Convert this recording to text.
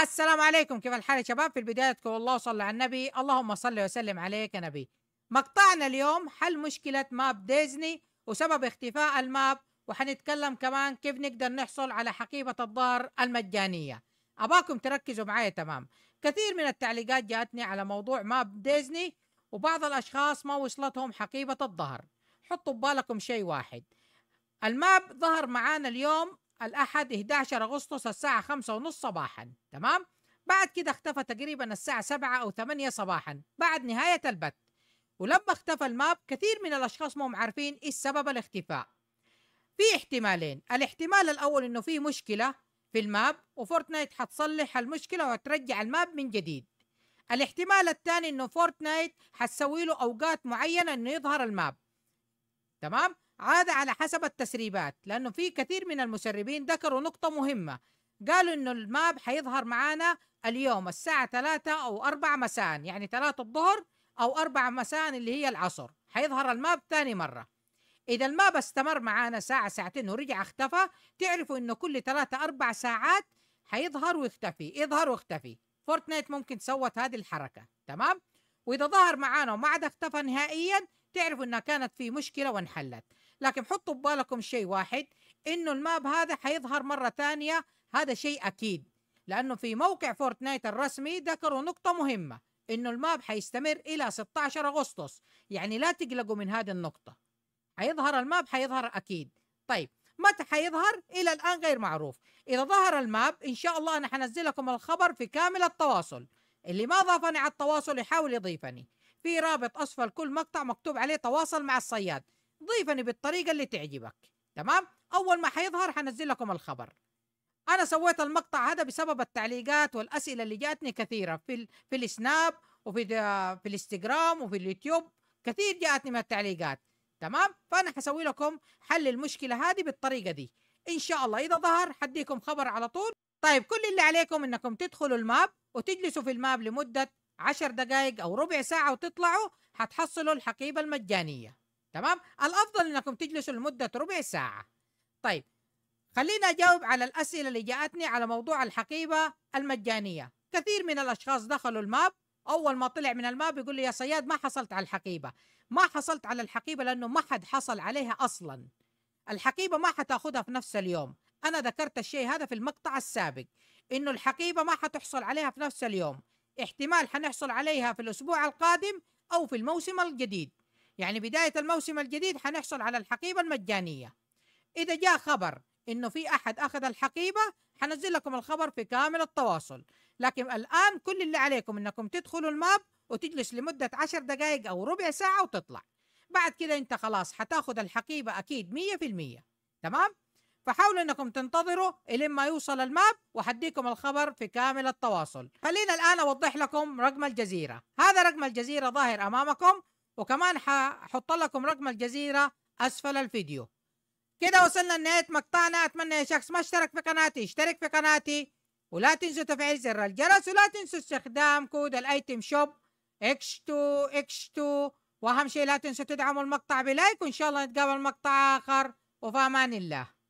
السلام عليكم كيف الحال يا شباب في البداية تقول الله صلى على النبي اللهم صل وسلم عليك يا نبي مقطعنا اليوم حل مشكلة ماب ديزني وسبب اختفاء الماب وحنتكلم كمان كيف نقدر نحصل على حقيبة الدار المجانية أباكم تركزوا معايا تمام كثير من التعليقات جاءتني على موضوع ماب ديزني وبعض الأشخاص ما وصلتهم حقيبة الظهر حطوا ببالكم شيء واحد الماب ظهر معانا اليوم الأحد 11 أغسطس الساعة خمسة ونص صباحا تمام بعد كده اختفى تقريبا الساعة سبعة أو ثمانية صباحا بعد نهاية البث ولما اختفى الماب كثير من الأشخاص ما هم عارفين إيش سبب الاختفاء في احتمالين الاحتمال الأول إنه في مشكلة في الماب وفورتنايت حتصلح المشكلة وترجع الماب من جديد الاحتمال الثاني انه فورتنايت حتسوي له اوقات معينه انه يظهر الماب تمام هذا على حسب التسريبات لانه في كثير من المسربين ذكروا نقطه مهمه قالوا انه الماب حيظهر معانا اليوم الساعه 3 او 4 مساء يعني 3 الظهر او 4 مساء اللي هي العصر حيظهر الماب ثاني مره إذا الماب استمر معانا ساعة ساعتين ورجع اختفى تعرفوا إنه كل ثلاثة أربع ساعات حيظهر ويختفي يظهر ويختفي فورتنايت ممكن سوت هذه الحركه تمام واذا ظهر معانا وما عاد اختفى نهائيا تعرفوا انها كانت في مشكله وانحلت لكن حطوا ببالكم شيء واحد انه الماب هذا حيظهر مره ثانيه هذا شيء اكيد لانه في موقع فورتنايت الرسمي ذكروا نقطه مهمه انه الماب حيستمر الى 16 اغسطس يعني لا تقلقوا من هذه النقطه حيظهر الماب حيظهر اكيد طيب متى حيظهر الى الان غير معروف اذا ظهر الماب ان شاء الله انا حنزل لكم الخبر في كامل التواصل اللي ما ضافني على التواصل يحاول يضيفني في رابط اسفل كل مقطع مكتوب عليه تواصل مع الصياد ضيفني بالطريقه اللي تعجبك تمام اول ما حيظهر حنزل لكم الخبر انا سويت المقطع هذا بسبب التعليقات والاسئله اللي جاتني كثيره في ال... في السناب وفي في الانستغرام وفي اليوتيوب كثير جاءتني من التعليقات تمام فانا حسوي لكم حل المشكله هذه بالطريقه دي ان شاء الله اذا ظهر حديكم خبر على طول طيب كل اللي عليكم انكم تدخلوا الماب وتجلسوا في الماب لمده 10 دقائق او ربع ساعه وتطلعوا حتحصلوا الحقيبه المجانيه تمام الافضل انكم تجلسوا لمده ربع ساعه طيب خلينا اجاوب على الاسئله اللي جاءتني على موضوع الحقيبه المجانيه كثير من الاشخاص دخلوا الماب اول ما طلع من الماء بيقول لي يا صياد ما حصلت على الحقيبه ما حصلت على الحقيبه لانه ما حد حصل عليها اصلا الحقيبه ما حتاخذها في نفس اليوم انا ذكرت الشيء هذا في المقطع السابق انه الحقيبه ما حتحصل عليها في نفس اليوم احتمال حنحصل عليها في الاسبوع القادم او في الموسم الجديد يعني بدايه الموسم الجديد حنحصل على الحقيبه المجانيه اذا جاء خبر انه في احد اخذ الحقيبه حنزل لكم الخبر في كامل التواصل لكن الآن كل اللي عليكم أنكم تدخلوا الماب وتجلس لمدة عشر دقائق أو ربع ساعة وتطلع بعد كده أنت خلاص حتاخد الحقيبة أكيد مية في المية تمام؟ فحاولوا أنكم تنتظروا إلين ما يوصل الماب وحديكم الخبر في كامل التواصل خلينا الآن أوضح لكم رقم الجزيرة هذا رقم الجزيرة ظاهر أمامكم وكمان ححط لكم رقم الجزيرة أسفل الفيديو كده وصلنا لنهاية مقطعنا أتمنى يا شخص ما اشترك في قناتي اشترك في قناتي ولا تنسوا تفعيل زر الجرس ولا تنسوا استخدام كود الايتم شوب اكش 2 اكش 2 واهم شيء لا تنسوا تدعموا المقطع بلايك وان شاء الله نتقابل مقطع اخر وفي امان الله